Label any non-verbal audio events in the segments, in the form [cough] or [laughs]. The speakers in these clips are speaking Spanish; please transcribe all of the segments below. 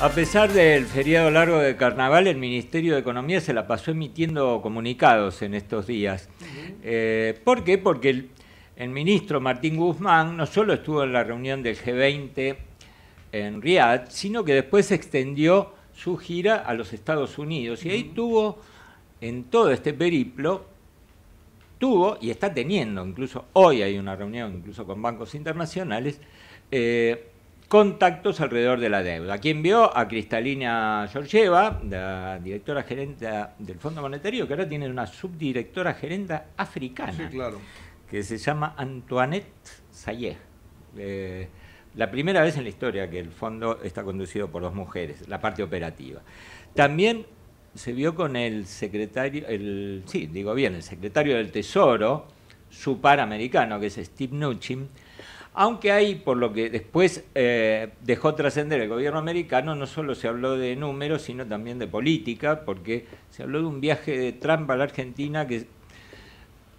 A pesar del feriado largo de carnaval, el Ministerio de Economía se la pasó emitiendo comunicados en estos días. Eh, ¿Por qué? Porque el, ministro Martín Guzmán no solo estuvo en la reunión del G20 en Riad, sino que después extendió su gira a los Estados Unidos. Y ahí tuvo, en todo este periplo, tuvo y está teniendo, incluso hoy hay una reunión, incluso con bancos internacionales, eh, contactos alrededor de la deuda. ¿Quién vio a Cristalina Georgieva, la directora gerente del Fondo Monetario, que ahora tiene una subdirectora gerente africana, claro. que se llama Antoinette Sayé. Eh, la primera vez en la historia que el fondo está conducido por dos mujeres, la parte operativa. También se vio con el secretario, el, sí, digo bien, el secretario del Tesoro, su par americano, que es Steve Mnuchin, aunque hay, por lo que después eh, dejó trascender el gobierno americano, no solo se habló de números, sino también de política, porque se habló de un viaje de Trump a la Argentina que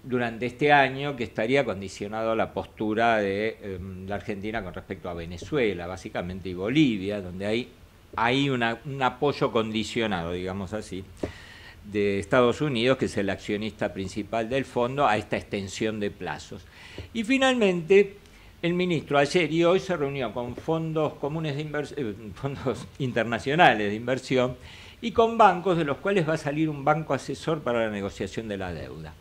durante este año que estaría condicionado a la postura de em, la Argentina con respecto a Venezuela, básicamente, y Bolivia, donde hay, hay un apoyo condicionado, digamos así, de Estados Unidos, que es el accionista principal del fondo, a esta extensión de plazos. Y finalmente, el ministro ayer y hoy se reunió con fondos comunes de eh, [laughs] fondos internacionales de inversión y con bancos de los cuales va a salir un banco asesor para la negociación de la deuda.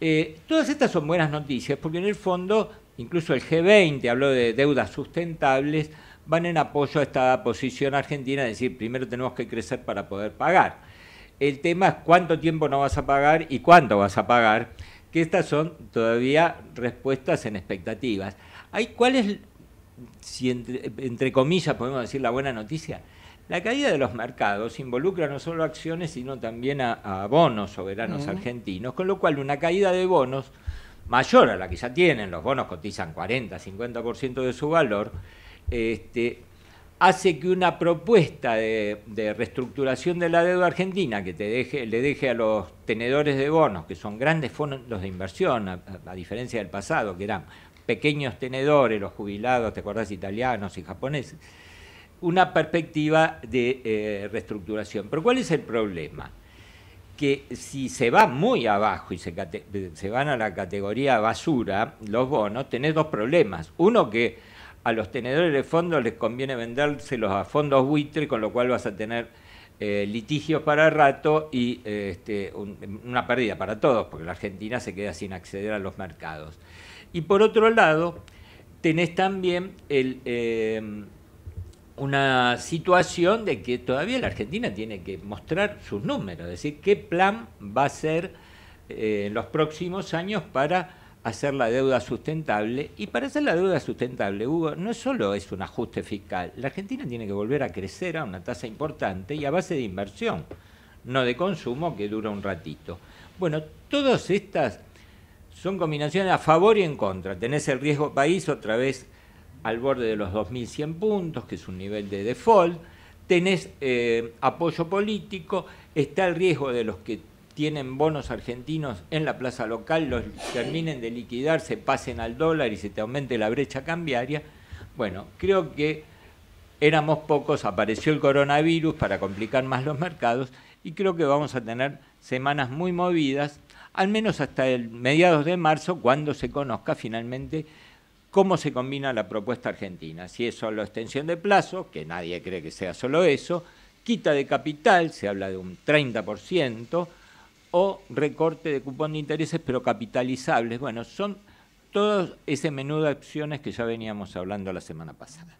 Eh, todas estas son buenas noticias porque en el fondo, incluso el G20 habló de deudas sustentables, van en apoyo a esta posición argentina, de decir, primero tenemos que crecer para poder pagar. El tema es cuánto tiempo no vas a pagar y cuánto vas a pagar, que estas son todavía respuestas en expectativas. ¿Cuál es, entre, comillas podemos decir la buena noticia? La caída de los mercados involucra no solo acciones, sino también a, bonos soberanos argentinos, con lo cual una caída de bonos mayor a la que ya tienen, los bonos cotizan 40, 50% de su valor, este, hace que una propuesta de, reestructuración de la deuda argentina que le deje a los tenedores de bonos, que son grandes fondos de inversión, a diferencia del pasado, que eran pequeños tenedores, los jubilados, ¿te acuerdas, Italianos y japoneses, una perspectiva de eh, reestructuración. Pero ¿cuál es el problema? que si se va muy abajo y se, van a la categoría basura, los bonos, tenés dos problemas. Uno que a los tenedores de fondos les conviene vendérselos a fondos buitre, con lo cual vas a tener eh, litigios para rato y este, una pérdida para todos, porque la Argentina se queda sin acceder a los mercados. Y por otro lado, tenés también eh, una situación de que todavía la Argentina tiene que mostrar sus números, es decir, qué plan va a ser eh, en los próximos años para hacer la deuda sustentable. Y para hacer la deuda sustentable, Hugo, no solo es un ajuste fiscal, la Argentina tiene que volver a crecer a una tasa importante y a base de inversión, no de consumo que dura un ratito. Bueno, todas estas son combinaciones a favor y en contra. Tenés el riesgo país otra vez al borde de los 2.100 puntos, que es un nivel de default. Tenés eh, apoyo político, está el riesgo de los que tienen bonos argentinos en la plaza local, los terminen de liquidar, se pasen al dólar y se te aumente la brecha cambiaria. Bueno, creo que éramos pocos, apareció el coronavirus para complicar más los mercados y creo que vamos a tener semanas muy movidas al menos hasta el mediados de marzo, cuando se conozca finalmente cómo se combina la propuesta argentina. Si es solo extensión de plazo, que nadie cree que sea solo eso, quita de capital, se habla de un 30%, o recorte de cupón de intereses, pero capitalizables. Bueno, son todo ese menú de opciones que ya veníamos hablando la semana pasada.